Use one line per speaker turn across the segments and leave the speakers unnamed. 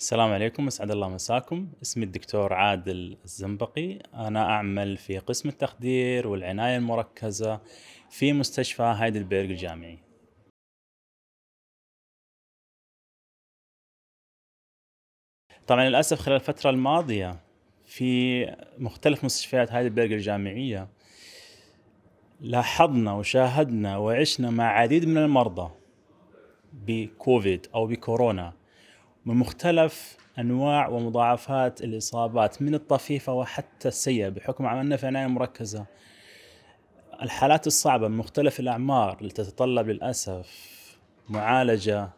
السلام عليكم اسعد الله مساكم اسمي الدكتور عادل الزنبقي انا اعمل في قسم التخدير والعنايه المركزه في مستشفى هايدلبرغ الجامعي طبعا للاسف خلال الفتره الماضيه في مختلف مستشفيات هايدلبرغ الجامعيه لاحظنا وشاهدنا وعشنا مع عديد من المرضى بكوفيد او بكورونا من مختلف انواع ومضاعفات الاصابات من الطفيفه وحتى السيئه بحكم عملنا في عنايه مركزه. الحالات الصعبه من مختلف الاعمار اللي تتطلب للاسف معالجه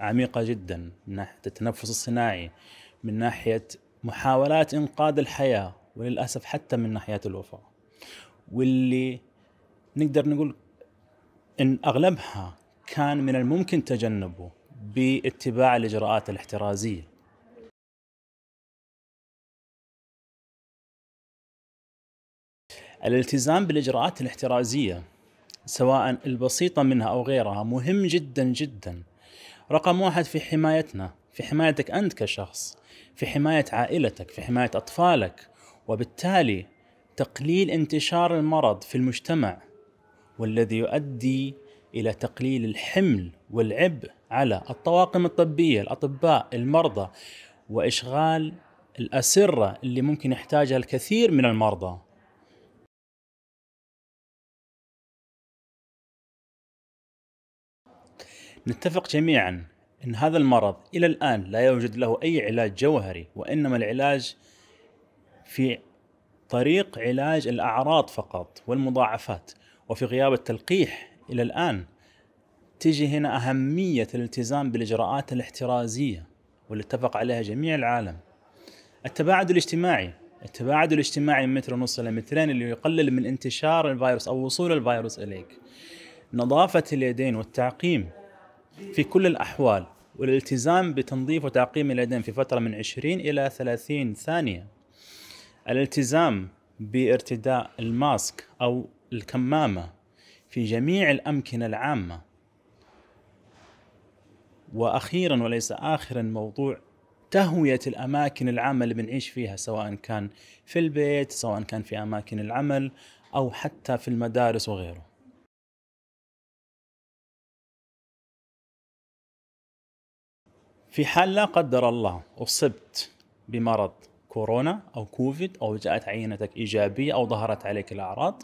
عميقه جدا من ناحيه التنفس الصناعي من ناحيه محاولات انقاذ الحياه وللاسف حتى من ناحيه الوفاه. واللي نقدر نقول ان اغلبها كان من الممكن تجنبه باتباع الاجراءات الاحترازيه. الالتزام بالاجراءات الاحترازيه سواء البسيطه منها او غيرها مهم جدا جدا. رقم واحد في حمايتنا، في حمايتك انت كشخص، في حمايه عائلتك، في حمايه اطفالك، وبالتالي تقليل انتشار المرض في المجتمع والذي يؤدي الى تقليل الحمل والعبء على الطواقم الطبيه، الاطباء، المرضى واشغال الاسره اللي ممكن يحتاجها الكثير من المرضى. نتفق جميعا ان هذا المرض الى الان لا يوجد له اي علاج جوهري وانما العلاج في طريق علاج الاعراض فقط والمضاعفات وفي غياب التلقيح الى الان تجي هنا أهمية الالتزام بالإجراءات الاحترازية واللي اتفق عليها جميع العالم التباعد الاجتماعي التباعد الاجتماعي من متر ونص إلى مترين اللي يقلل من انتشار الفيروس أو وصول الفيروس إليك نظافة اليدين والتعقيم في كل الأحوال والالتزام بتنظيف وتعقيم اليدين في فترة من 20 إلى 30 ثانية الالتزام بارتداء الماسك أو الكمامة في جميع الأمكنة العامة واخيرا وليس اخرا موضوع تهويه الاماكن العامه اللي بنعيش فيها سواء كان في البيت سواء كان في اماكن العمل او حتى في المدارس وغيره
في حال لا قدر
الله اصبت بمرض كورونا او كوفيد او جاءت عينتك ايجابيه او ظهرت عليك الاعراض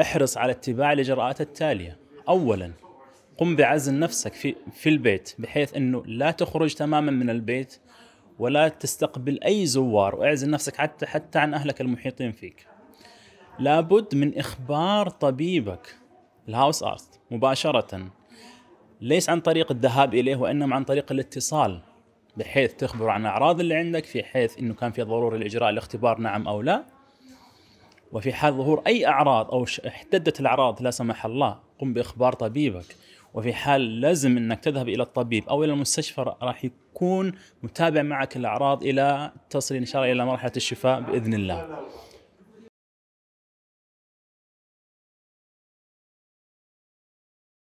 احرص على اتباع الاجراءات التاليه اولا قم بعزل نفسك في في البيت بحيث انه لا تخرج تماما من البيت ولا تستقبل اي زوار واعزل نفسك حتى حتى عن اهلك المحيطين فيك. لابد من اخبار طبيبك الهاوس ارت مباشره ليس عن طريق الذهاب اليه وانما عن طريق الاتصال بحيث تخبر عن الاعراض اللي عندك في حيث انه كان في ضروره لاجراء الاختبار نعم او لا وفي حال ظهور اي اعراض او احتدت الاعراض لا سمح الله قم باخبار طبيبك وفي حال لازم انك تذهب الى الطبيب او الى المستشفى راح يكون متابع معك الاعراض الى تصل ان شاء الله الى مرحله الشفاء باذن الله